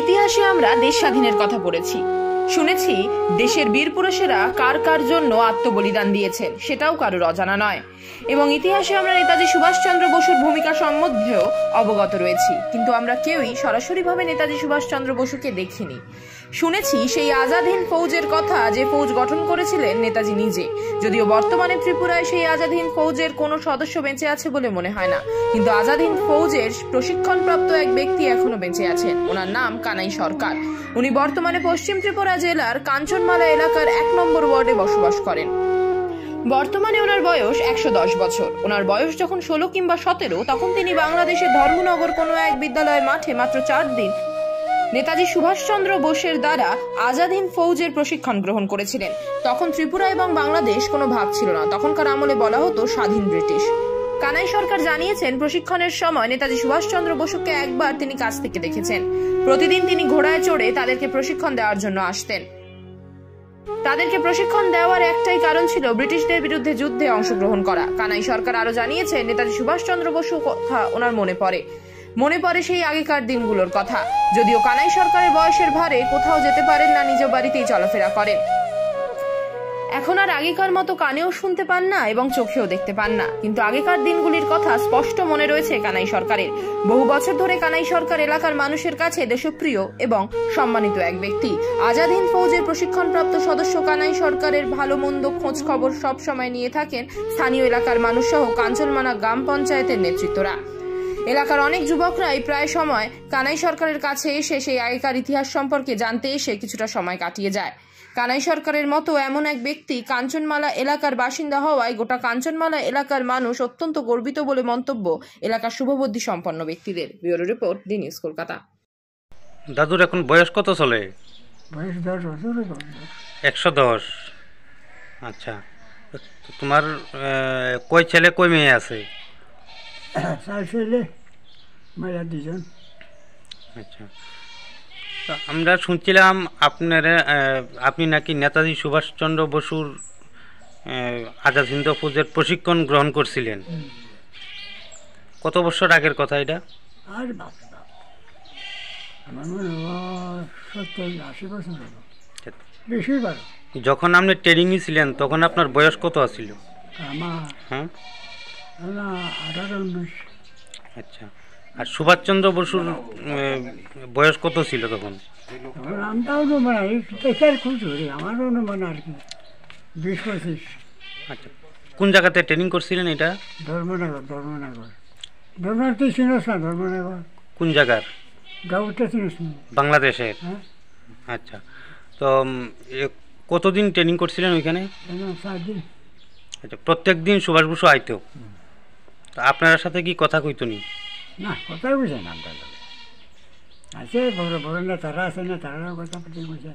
ইতিহাসে আমরা দেশ স্বাধীনের কথা পড়েছি শুনেছি দেশের বীর পুরুষেরা কার কার জন্য আত্মবলিদান দিয়েছেন সেটাও কারোর অজানা নয় এবং ইতিহাসে আমরা নেতাজি সুভাষচন্দ্র বসুর ভূমিকা সম্বন্ধেও অবগত রয়েছি কিন্তু আমরা কেউই সরাসরিভাবে নেতাজি সুভাষচন্দ্র বসুকে দেখিনি শুনেছি সেই আজাদ হিন্দ ফৌজের কথা যে ফৌজ গঠন করেছিলেন নেতাজি নিজে যদিও বর্তমানে ত্রিপুরায় সেই আজাদ হিন্দ ফৌজের কোনো সদস্য বেঁচে আছে বলে মনে হয় না কিন্তু আজাদ হিন্দ ফৌজের প্রশিক্ষণপ্রাপ্ত এক ব্যক্তি এখনো বেঁচে আছেন ওনার নাম কানাই সরকার উনি বর্তমানে পশ্চিম ত্রিপুরা জেলার কাঞ্চনমালা এলাকার এক নম্বর ওয়ার্ডে বসবাস করেন বর্তমানে ওনার বয়স একশো দশ বছর ওনার বয়স যখন ষোলো কিংবা সতেরো তখন তিনি বাংলাদেশের ধর্মনগর কোনো এক বিদ্যালয়ের মাঠে মাত্র চার দিন নেতাজি সুভাষচন্দ্র বোসের দ্বারা আজাদ হিন্দ ফৌজের প্রশিক্ষণ গ্রহণ করেছিলেন তখন ত্রিপুরা এবং বাংলাদেশ কোনো ভাব ছিল না তখনকার আমলে বলা হতো স্বাধীন ব্রিটিশ কানাই সরকার জানিয়েছেন প্রশিক্ষণের সময় নেতাজি সুভাষচন্দ্র বসুকে একবার তিনি কাছ থেকে দেখেছেন প্রতিদিন তিনি ঘোড়ায় চড়ে তাদেরকে প্রশিক্ষণ দেওয়ার জন্য আসতেন তাদেরকে প্রশিক্ষণ দেওয়ার একটাই কারণ ছিল ব্রিটিশদের বিরুদ্ধে যুদ্ধে অংশগ্রহণ করা কানাই সরকার আরো জানিয়েছেন নেতাজি সুভাষচন্দ্র বসু কথা ওনার মনে পড়ে মনে পড়ে সেই আগেকার দিনগুলোর কথা যদিও কানাই সরকারের বয়সের ভারে কোথাও যেতে পারেন না নিজ বাড়িতেই চলাফেরা করেন এখন আর আগেকার মতো কানেও শুনতে পান না এবং চোখেও দেখতে পান না কিন্তু আগেকার দিনগুলির কথা স্পষ্ট মনে রয়েছে কানাই সরকারের বহু বছর ধরে কানাই সরকার এলাকার মানুষের কাছে দেশপ্রিয় এবং সম্মানিত এক ব্যক্তি আজাদ হিন্দ ফৌজের প্রশিক্ষণপ্রাপ্ত সদস্য কানাই সরকারের ভালো মন্দ খোঁজ খবর সবসময় নিয়ে থাকেন স্থানীয় এলাকার মানুষ সহ কাঞ্চনমানা গ্রাম পঞ্চায়েতের নেতৃত্বরা এলাকার অনেক যুবকরাই প্রায় সময় কানাই সরকারের কাছে এসে সেই আগেকার ইতিহাস সম্পর্কে জানতে এসে কিছুটা সময় কাটিয়ে যায় কানাই সরকারের মতো এমন এক ব্যক্তি কাঞ্চনমালা এলাকার বাসিন্দা হওয়ায় গোটা কাঞ্চনমালা এলাকার মানুষ অত্যন্ত গর্বিত বলে মন্তব্য এলাকার শুভবুদ্ধি সম্পন্ন ব্যক্তিদের bureau report the news Kolkata দাদুর এখন বয়স কত চলে একশো দশ আচ্ছা তোমার কই ছেলে কই মেয়ে আছে চার ছেলে দুজন আচ্ছা আমরা শুনছিলাম আপনারা আপনি নাকি নেতাজি সুভাষচন্দ্র বসুর আজাদ হিন্দ ফৌজের প্রশিক্ষণ গ্রহণ করছিলেন কত বছর আগের কথা এটা আর আচ্ছা। যখন আপনি ট্রেনিং ছিলেন তখন আপনার বয়স কত আছিল হ্যাঁ আচ্ছা আর সুভাষচন্দ্র বসুর বয়স কত ছিল তখন আমারও মানে আর কি বিশ পঁচিশ আচ্ছা কোন জায়গাতে ট্রেনিং করছিলেন এটা ধর্মনগর ধর্মনগর ধর্মনগর তুই না ধর্মনগর কোন জায়গার গাউটা চিনিস বাংলাদেশের হ্যাঁ। আচ্ছা তো কতদিন ট্রেনিং করছিলেন ওইখানে আচ্ছা প্রত্যেক দিন সুভাষ বসু আইতো আপনার সাথে কি কথা কইতনি না কথা বুঝে না আপনার আছে বড় বড় না তারা আছে না তারাও কথা পাতি বুঝে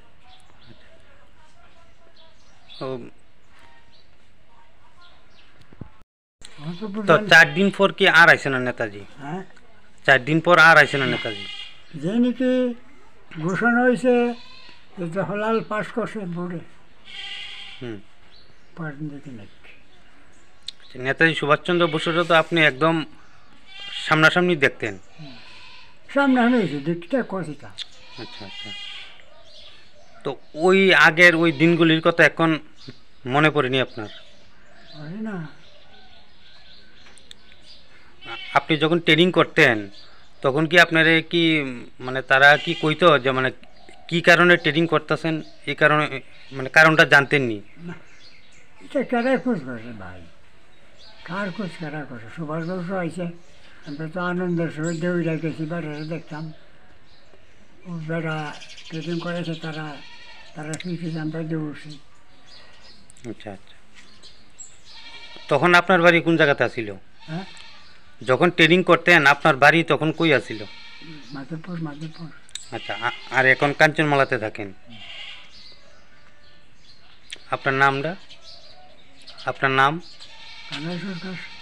তো চার দিন পর কি আর আইসে না নেতাজি হ্যাঁ চার দিন পর আর আইসে না নেতাজি যে নাকি ঘোষণা হয়েছে জহরলাল পাস করছে বোর্ডে হুম আচ্ছা, নেতাজি সুভাষচন্দ্র বসুরও তো আপনি একদম সামনাসামনি দেখতেন সামনাসামনি দেখতে আচ্ছা আচ্ছা তো ওই আগের ওই দিনগুলির কথা এখন মনে পড়েনি আপনার আপনি যখন ট্রেনিং করতেন তখন কি আপনারে কি মানে তারা কি কইতো যে মানে কি কারণে ট্রেনিং করতেছেন এই কারণে মানে কারণটা জানতেননি কারা খোঁজ করে ভাই কার খোঁজ কারা করে সুভাষ বাবু আইসে আমরা তো আনন্দের সময় দেউল গেছি বেড়ারে দেখতাম বেড়া ট্রেডিং করেছে তারা তারা শিখেছে আমরা দৌড়ছি আচ্ছা আচ্ছা তখন আপনার বাড়ি কোন জায়গাতে আসিল হ্যাঁ যখন ট্রেনিং করতেন আপনার বাড়ি তখন কই আসিল মাধবপুর মাধবপুর আচ্ছা আর এখন কাঞ্চনমালাতে থাকেন আপনার নামটা আপনার নাম কানাই সরকার